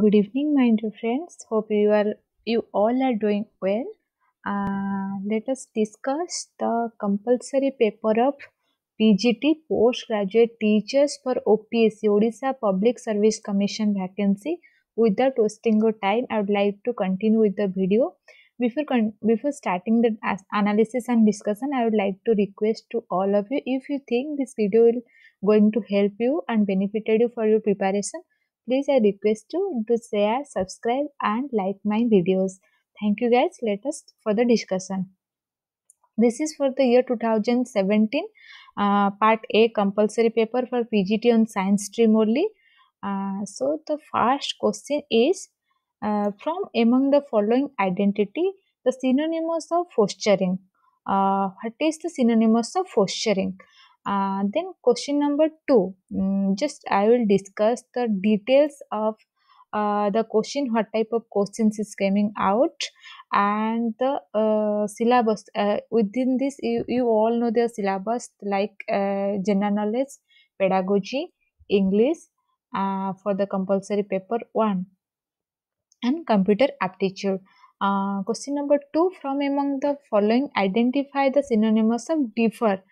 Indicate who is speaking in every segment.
Speaker 1: good evening my dear friends hope you are you all are doing well uh, let us discuss the compulsory paper of pgt postgraduate teachers for opsc odisha public service commission vacancy without wasting your time i would like to continue with the video before before starting the analysis and discussion i would like to request to all of you if you think this video will going to help you and benefited you for your preparation Please I request you to share, subscribe and like my videos. Thank you guys. Let us for the discussion. This is for the year 2017 uh, part A compulsory paper for PGT on science stream only. Uh, so the first question is uh, from among the following identity the synonyms of posturing. Uh, what is the synonyms of posturing? Uh, then question number two, mm, just I will discuss the details of uh, the question, what type of questions is coming out, and the uh, syllabus. Uh, within this, you, you all know the syllabus like uh, general knowledge, pedagogy, English uh, for the compulsory paper one, and computer aptitude. Uh, question number two from among the following identify the synonyms of differ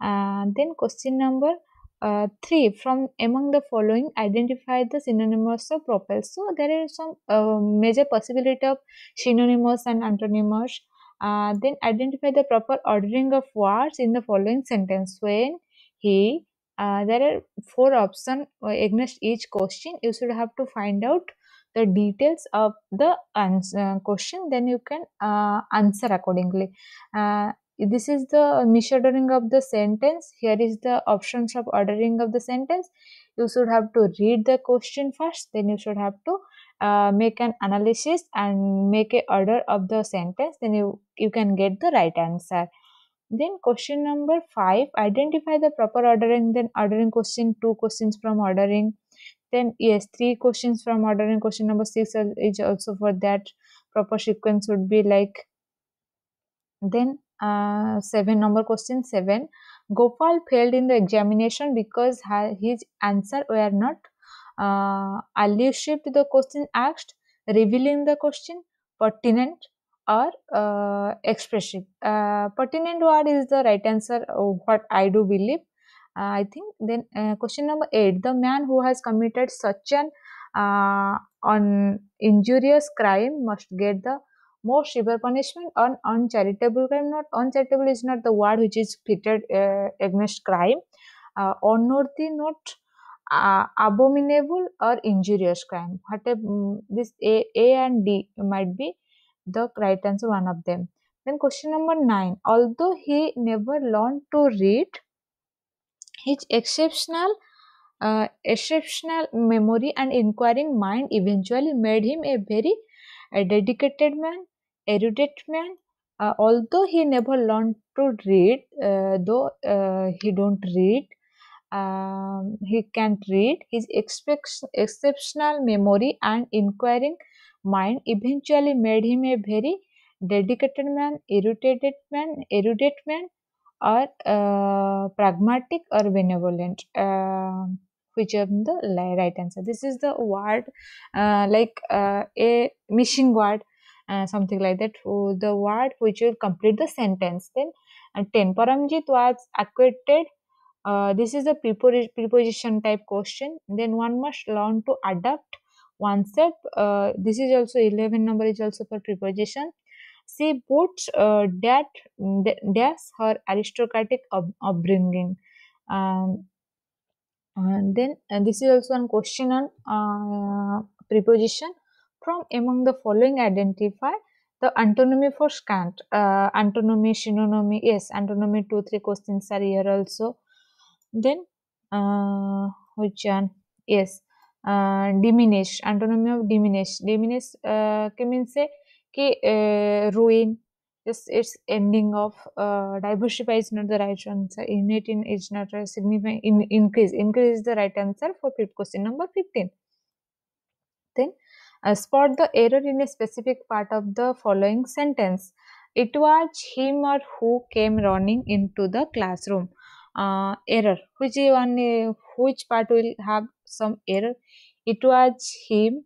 Speaker 1: uh, then question number uh, 3 from among the following identify the synonyms of propel so there are some uh, major possibility of synonyms and antonyms uh, then identify the proper ordering of words in the following sentence when he uh, there are four options uh, against each question you should have to find out the details of the answer, question then you can answer accordingly this is the misordering of the sentence here is the options of ordering of the sentence you should have to read the question first then you should have to uh, make an analysis and make a order of the sentence then you you can get the right answer then question number 5 identify the proper ordering then ordering question two questions from ordering then yes three questions from ordering question number 6 is also for that proper sequence would be like then uh, 7 number question 7 gopal failed in the examination because his answer were not uh, allusive to the question asked revealing the question pertinent or uh, expressive uh, pertinent word is the right answer uh, what i do believe uh, i think then uh, question number 8 the man who has committed such an on injurious crime must get the more severe punishment on uncharitable crime. Not uncharitable is not the word which is fitted uh, against crime. Uh, unworthy, not uh, abominable or injurious crime. What a, um, this a, a and D might be the right answer, one of them. Then question number nine. Although he never learned to read, his exceptional uh, exceptional memory and inquiring mind eventually made him a very a uh, dedicated man erudite man. Uh, although he never learned to read, uh, though uh, he don't read, um, he can read. His exceptional memory and inquiring mind eventually made him a very dedicated man, Erudite man, erudite man, or uh, pragmatic or benevolent. Uh, which are the right answer. This is the word uh, like uh, a missing word uh, something like that the word which will complete the sentence then and uh, temperamjit was acquitted uh, this is a preposition type question then one must learn to adapt oneself uh, this is also 11 number is also for preposition she puts uh, that that's her aristocratic up- upbringing um, and then and this is also one question on uh, preposition from among the following identify the antinomy for scant uh, antinomy synonymy yes antinomy two three questions are here also then uh, which one yes uh, diminish antinomy of diminish diminish uh, can mean say ki uh, ruin this its ending of uh, diversify is not the right answer unit in is not a significant in, increase increase is the right answer for question number 15 then spot the error in a specific part of the following sentence it was him or who came running into the classroom uh, error which one which part will have some error it was him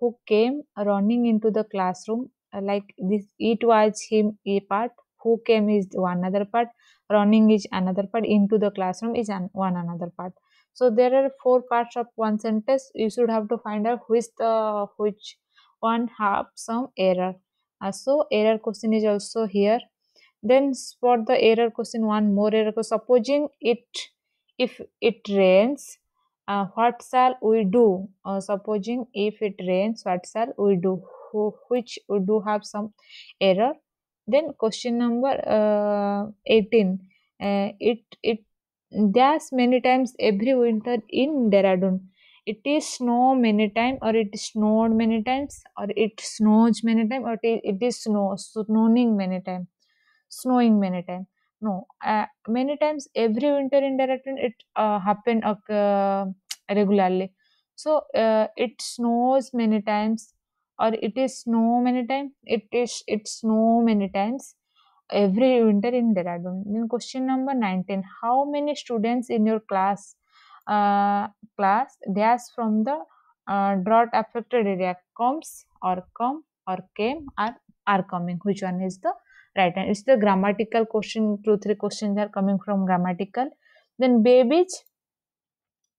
Speaker 1: who came running into the classroom like this it was him a part who came is one other part running is another part into the classroom is an, one another part so there are four parts of one sentence you should have to find out which the which one have some error uh, so error question is also here then spot the error question one more error question. supposing it if it rains uh, what shall we do uh, supposing if it rains what shall we do Who, which we do have some error then question number uh, 18 uh, it it there's many times every winter in Dehradun it is snow many times or it snowed many times or it snows many times or it is snow snowing many times snowing many times no uh, many times every winter in Dehradun it uh, happen uh, regularly so uh, it snows many times or it is snow many times it is it snow many times every winter in Dehradun. Then question number 19. How many students in your class uh, class that's from the uh, drought affected area comes or come or came or are coming? Which one is the right and It's the grammatical question. Two, three questions are coming from grammatical. Then babies,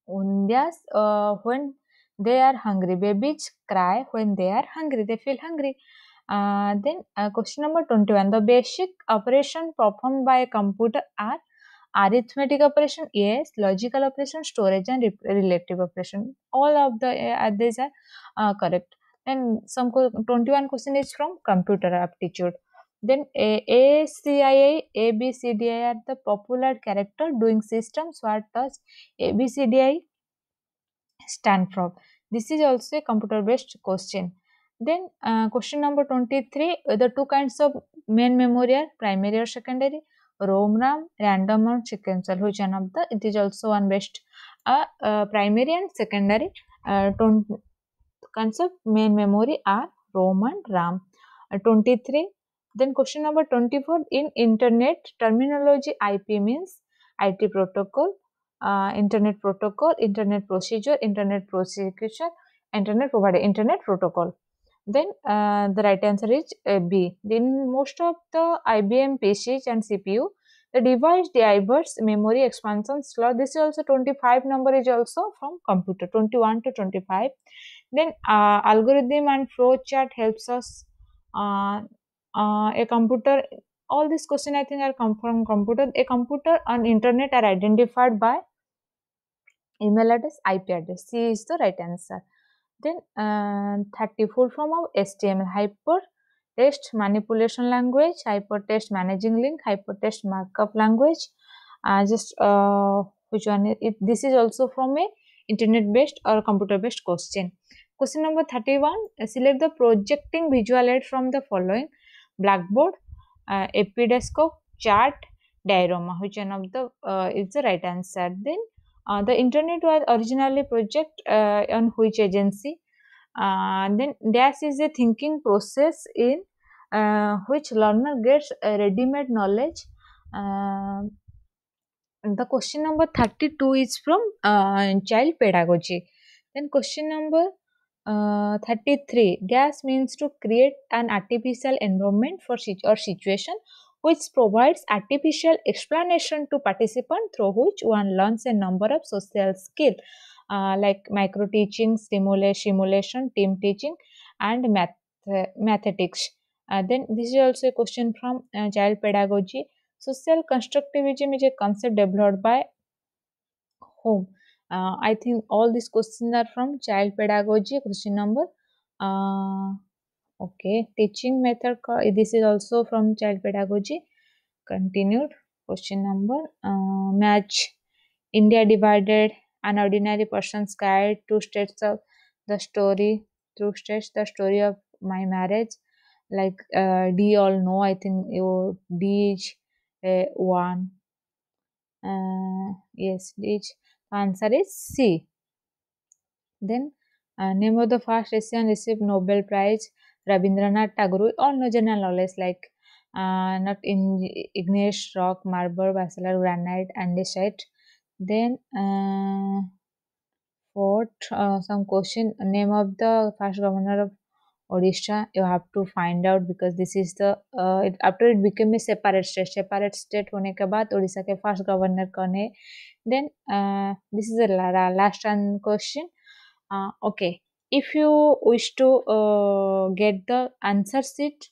Speaker 1: undias, uh, when they are hungry. Babies cry when they are hungry. They feel hungry. then uh, question number 21 the basic operation performed by a computer are arithmetic operation yes logical operation storage and relative operation all of the uh, these are uh, correct then some co 21 question is from computer aptitude then a, a c i a a b c d i are the popular character doing systems what does a b c d i stand for this is also a computer based question Then uh, question number 23, the two kinds of main memory are primary or secondary, ROM-RAM, random or chicken cell, which one of the, it is also one best, uh, uh, primary and secondary uh, kinds of main memory are ROM and RAM. Uh, 23, then question number 24, in internet terminology IP means IT protocol, uh, internet protocol, internet procedure, internet prosecution, internet provider, internet protocol. Then uh, the right answer is B. Then most of the IBM PCs and CPU, the device diverts memory expansion slot. This is also 25 number is also from computer 21 to 25. Then uh, algorithm and flow chart helps us uh, uh, a computer. All these question I think are come from computer. A computer and internet are identified by email address, IP address. C is the right answer. then uh, 34 form of HTML hypertext manipulation language, hypertext managing link, hypertext markup language. Uh, just uh, which one? Is it, this is also from a internet based or computer based question. Question number 31 select the projecting visual aid from the following blackboard, uh, epidescope, chart, diorama. Which one of the uh, is the right answer? Then Uh, the internet was originally project uh, on which agency? Uh, then dash is a thinking process in which learner gets ready-made knowledge the question number 32 is from uh, child pedagogy then question number uh, 33 dash means to create an artificial environment for or situation which provides artificial explanation to participant through which one learns a number of social skills uh, like micro teaching, stimulation, simulation, team teaching and math, mathematics. Uh, then this is also a question from uh, child pedagogy. Social constructivism is a concept developed by whom? Uh, I think all these questions are from child pedagogy question number uh, okay teaching method this is also from child pedagogy continued question number uh, match india divided an ordinary person's guide two states of the story through states the story of my marriage like uh, d all know i think your d is uh, one uh, yes each answer is c then uh, name of the first russian received nobel prize Rabindranath Tagore, all know general knowledge like uh, not in igneous rock, marble, basalt, granite, andesite. Then uh, fourth, uh, some question name of the first governor of Odisha. You have to find out because this is the uh, it, after it became a separate state. Separate state होने के बाद ओडिशा के first governor कौन है? Then uh, this is the last question. Uh, okay. if you wish to uh, get the answer sheet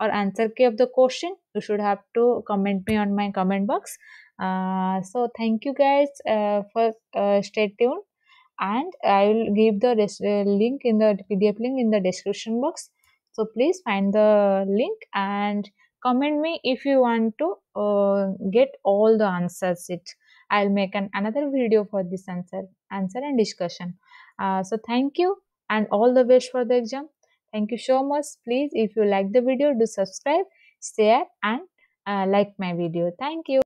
Speaker 1: or answer key of the question you should have to comment me on my comment box uh, so thank you guys uh, for uh, stay tuned and i will give the uh, link in the pdf link in the description box so please find the link and comment me if you want to uh, get all the answers it i'll make an another video for this answer answer and discussion uh, so thank you and all the best for the exam thank you so much please if you like the video do subscribe share and uh, like my video thank you